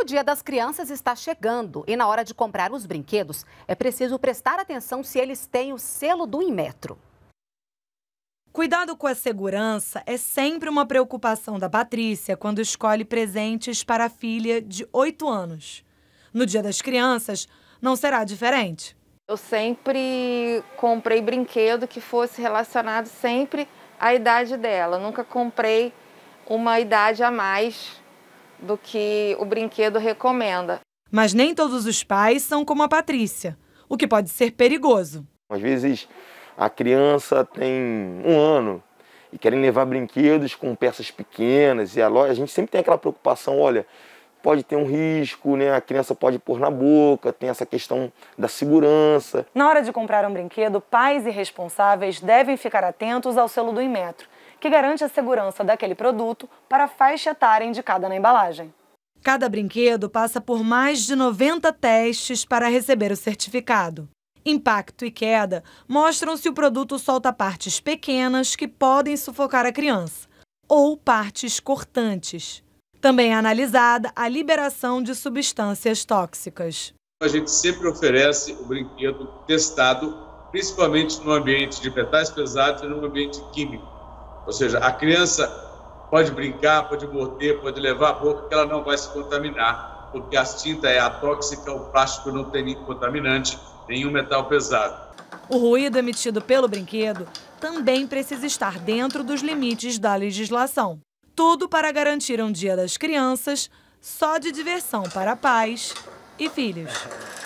O Dia das Crianças está chegando e na hora de comprar os brinquedos é preciso prestar atenção se eles têm o selo do Inmetro. Cuidado com a segurança é sempre uma preocupação da Patrícia quando escolhe presentes para a filha de 8 anos. No Dia das Crianças, não será diferente. Eu sempre comprei brinquedo que fosse relacionado sempre à idade dela. nunca comprei uma idade a mais do que o brinquedo recomenda. Mas nem todos os pais são como a Patrícia, o que pode ser perigoso. Às vezes a criança tem um ano e querem levar brinquedos com peças pequenas e a loja, a gente sempre tem aquela preocupação, olha, pode ter um risco, né? A criança pode pôr na boca, tem essa questão da segurança. Na hora de comprar um brinquedo, pais e responsáveis devem ficar atentos ao selo do Inmetro que garante a segurança daquele produto para a faixa etária indicada na embalagem. Cada brinquedo passa por mais de 90 testes para receber o certificado. Impacto e queda mostram se o produto solta partes pequenas que podem sufocar a criança ou partes cortantes. Também é analisada a liberação de substâncias tóxicas. A gente sempre oferece o brinquedo testado, principalmente no ambiente de metais pesados e no ambiente químico. Ou seja, a criança pode brincar, pode morder, pode levar a boca, que ela não vai se contaminar, porque a tinta é atóxica, o plástico não tem nenhum contaminante, nenhum metal pesado. O ruído emitido pelo brinquedo também precisa estar dentro dos limites da legislação. Tudo para garantir um Dia das Crianças só de diversão para pais e filhos.